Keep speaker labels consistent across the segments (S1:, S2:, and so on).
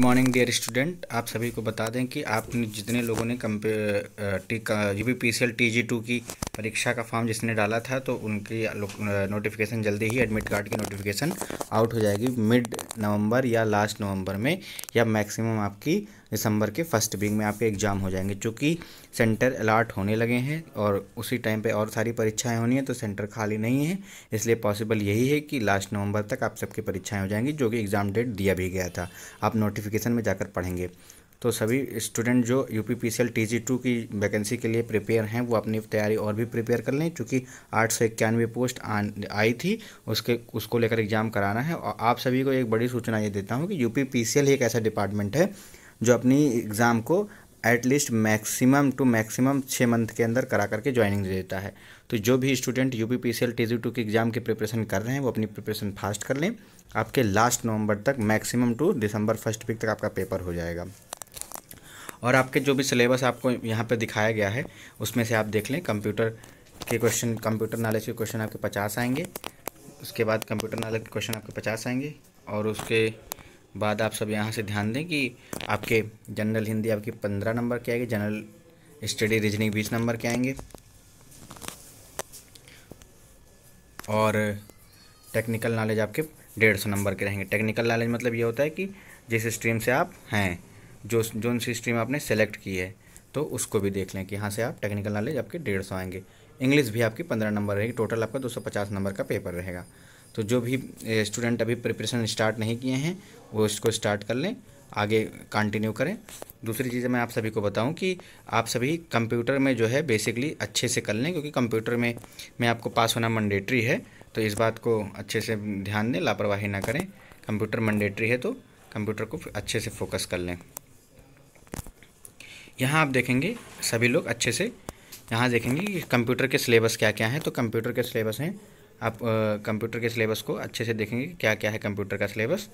S1: morning dear student आप सभी को बता दें कि आपने जितने लोगों ने कंपे टी का U P P C L T G two की परीक्षा का फॉर्म जिसने डाला था तो उनकी नोटिफिकेशन जल्दी ही एडमिट कार्ड की नोटिफिकेशन आउट हो जाएगी मिड नवंबर या लास्ट नवंबर में या मैक्सिमम आपकी दिसंबर के फर्स्ट वीक में आपके एग्ज़ाम हो जाएंगे चूँकि सेंटर अलाट होने लगे हैं और उसी टाइम पे और सारी परीक्षाएं होनी है तो सेंटर खाली नहीं है इसलिए पॉसिबल यही है कि लास्ट नवंबर तक आप सबकी परीक्षाएं हो जाएंगी जो कि एग्ज़ाम डेट दिया भी गया था आप नोटिफिकेशन में जाकर पढ़ेंगे तो सभी स्टूडेंट जो U P P C L T G two की वैकेंसी के लिए प्रिपेयर हैं वो अपनी तैयारी और भी प्रिपेयर कर लें चूँकि आठ सौ इक्यानवे पोस्ट आई थी उसके उसको लेकर एग्ज़ाम कराना है और आप सभी को एक बड़ी सूचना ये देता हूँ कि U P P C L एक ऐसा डिपार्टमेंट है जो अपनी एग्ज़ाम को एटलीस्ट मैक्सिमम टू मैक्सिमम छः मंथ के अंदर करा करके ज्वाइनिंग दे देता है तो जो भी student U P P C L T G two की एग्ज़ाम की प्रिपरेशन कर रहे हैं वो अपनी प्रिपरेशन फास्ट कर लें आपके लास्ट नवंबर तक maximum to December first week तक आपका पेपर हो जाएगा और आपके जो भी सिलेबस आपको यहाँ पर दिखाया गया है उसमें से आप देख लें कंप्यूटर के क्वेश्चन कंप्यूटर नॉलेज के क्वेश्चन आपके पचास आएंगे उसके बाद कंप्यूटर नॉलेज के क्वेश्चन आपके पचास आएंगे और उसके बाद आप सब यहाँ से ध्यान दें कि आपके जनरल हिंदी आपकी पंद्रह नंबर के आएगी जनरल स्टडी रीजनिंग बीस नंबर के आएंगे और टेक्निकल नॉलेज आपके डेढ़ सौ नंबर के रहेंगे टेक्निकल नॉलेज मतलब ये होता है कि जिस स्ट्रीम से आप हैं जो जो सी स्ट्रीम आपने सेलेक्ट की है तो उसको भी देख लें कि यहाँ से आप टेक्निकल नॉलेज आपके डेढ़ सौ आएंगे इंग्लिश भी आपकी पंद्रह नंबर रहेगी टोटल आपका दो सौ पचास नंबर का पेपर रहेगा तो जो भी स्टूडेंट अभी प्रिपरेशन स्टार्ट नहीं किए हैं वो इसको स्टार्ट कर लें आगे कंटिन्यू करें दूसरी चीज़ मैं आप सभी को बताऊं कि आप सभी कंप्यूटर में जो है बेसिकली अच्छे से कर लें क्योंकि कंप्यूटर में मैं आपको पास होना मंडेटरी है तो इस बात को अच्छे से ध्यान दें लापरवाही ना करें कंप्यूटर मंडेटरी है तो कंप्यूटर को अच्छे से फोकस कर लें यहाँ आप देखेंगे सभी लोग अच्छे से यहाँ देखेंगे कि कंप्यूटर के सिलेबस क्या क्या हैं तो कंप्यूटर के सिलेबस हैं आप कंप्यूटर के सिलेबस को अच्छे से देखेंगे क्या क्या है कंप्यूटर का सिलेबस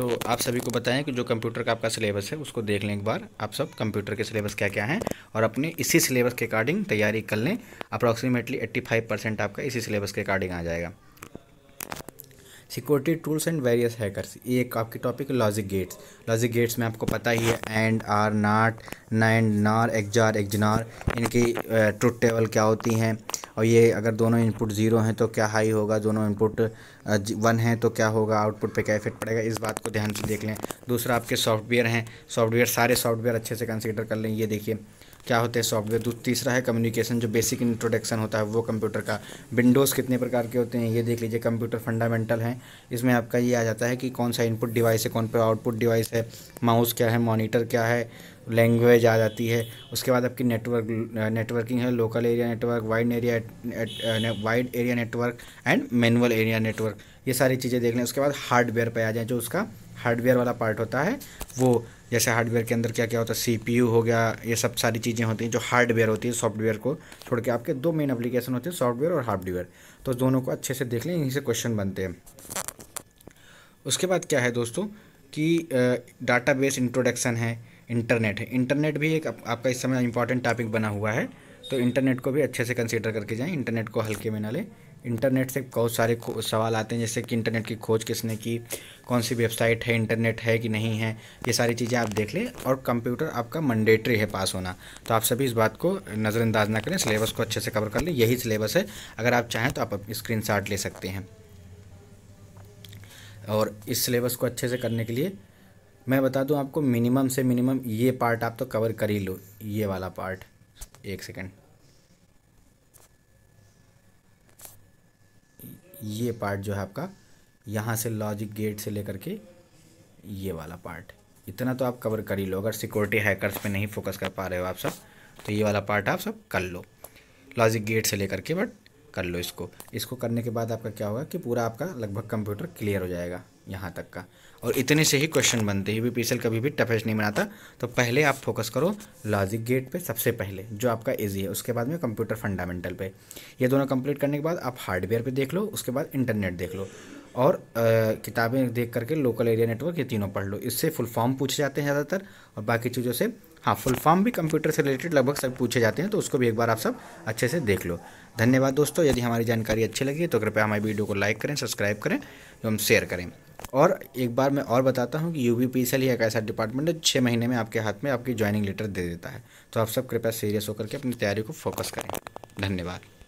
S1: तो आप सभी को बताएं कि जो कंप्यूटर का आपका सिलेबस है उसको देख लें एक बार आप सब कंप्यूटर के सिलेबस क्या क्या हैं और अपने इसी सिलेबस के अकॉर्डिंग तैयारी कर लें अप्रॉक्सीमेटली एट्टी फाइव परसेंट आपका इसी सिलेबस के अकॉर्डिंग आ जाएगा security tools and various hackers ये एक आपकी topic logic gates logic gates में आपको पता ही है एंड आर नाट नाइन नार एक्जार एक्जनार इनकी ट्रुथ टेबल क्या होती हैं और ये अगर दोनों इनपुट ज़ीरो हैं तो क्या हाई होगा दोनों इनपुट वन हैं तो क्या होगा आउटपुट पे क्या इफेक्ट पड़ेगा इस बात को ध्यान से देख लें दूसरा आपके सॉफ्टवेयर हैं सॉफ्टवेयर सारे सॉफ्टवेयर अच्छे से कंसिडर कर लें ये देखिए क्या होते हैं सॉफ्टवेयर तीसरा है कम्युनिकेशन जो बेसिक इंट्रोडक्शन होता है वो कंप्यूटर का विंडोज़ कितने प्रकार के होते हैं ये देख लीजिए कंप्यूटर फंडामेंटल हैं इसमें आपका ये आ जाता है कि कौन सा इनपुट डिवाइस है कौन पर आउटपुट डिवाइस है माउस क्या है मॉनिटर क्या है लैंग्वेज आ जाती है उसके बाद आपकी नेटवर्क नेटवर्किंग है local area network wide area wide area network and manual area network ये सारी चीज़ें देख लें उसके बाद हार्डवेयर पे आ जाए जो उसका हार्डवेयर वाला पार्ट होता है वो जैसे हार्डवेयर के अंदर क्या क्या होता है सीपीयू हो गया ये सब सारी चीज़ें होती हैं जो हार्डवेयर होती है सॉफ्टवेयर को छोड़ के आपके दो मेन एप्लीकेशन होते हैं सॉफ्टवेयर और हार्डवेयर तो दोनों को अच्छे से देख लें यहीं से क्वेश्चन बनते हैं उसके बाद क्या है दोस्तों कि डाटा बेस इंट्रोडक्शन है इंटरनेट है इंटरनेट भी एक आपका इस समय इंपॉर्टेंट टॉपिक बना हुआ है तो इंटरनेट को भी अच्छे से कंसिडर करके जाएं इंटरनेट को हल्के में ना लें इंटरनेट से बहुत सारे सवाल आते हैं जैसे कि इंटरनेट की खोज किसने की कौन सी वेबसाइट है इंटरनेट है कि नहीं है ये सारी चीज़ें आप देख लें और कंप्यूटर आपका मंडेटरी है पास होना तो आप सभी इस बात को नज़रअंदाज ना करें सिलेबस को अच्छे से कवर कर लें यही सिलेबस है अगर आप चाहें तो आप स्क्रीन ले सकते हैं और इस सिलेबस को अच्छे से करने के लिए मैं बता दूं आपको मिनिमम से मिनिमम ये पार्ट आप तो कवर कर ही लो ये वाला पार्ट एक सेकेंड ये पार्ट जो है आपका यहाँ से लॉजिक गेट से लेकर के ये वाला पार्ट इतना तो आप कवर कर ही लो अगर सिक्योरिटी हैकर्स पे नहीं फोकस कर पा रहे हो आप सब तो ये वाला पार्ट आप सब कर लो लॉजिक गेट से लेकर के बट कर लो इसको इसको करने के बाद आपका क्या होगा कि पूरा आपका लगभग कंप्यूटर क्लियर हो जाएगा यहाँ तक का और इतने से ही क्वेश्चन बनते हैं यूपीपीएसएल कभी भी टफेस्ट नहीं बनाता तो पहले आप फोकस करो लॉजिक गेट पे सबसे पहले जो आपका इजी है उसके बाद में कंप्यूटर फंडामेंटल पे ये दोनों कंप्लीट करने के बाद आप हार्डवेयर पे देख लो उसके बाद इंटरनेट देख लो और किताबें देख करके लोकल एरिया नेटवर्क ये तीनों पढ़ लो इससे फुल फॉर्म पूछे जाते हैं ज़्यादातर और बाकी चीज़ों से हाँ फुल फॉर्म भी कंप्यूटर से रिलेटेड लगभग सब पूछे जाते हैं तो उसको भी एक बार आप सब अच्छे से देख लो धन्यवाद दोस्तों यदि हमारी जानकारी अच्छी लगी तो कृपया हमारी वीडियो को लाइक करें सब्सक्राइब करें एवं शेयर करें और एक बार मैं और बताता हूँ कि यू बी पी एल ही एक ऐसा डिपार्टमेंट है छः महीने में आपके हाथ में आपकी ज्वाइनिंग लेटर दे देता है तो आप सब कृपया सीरियस होकर के अपनी तैयारी को फोकस करें धन्यवाद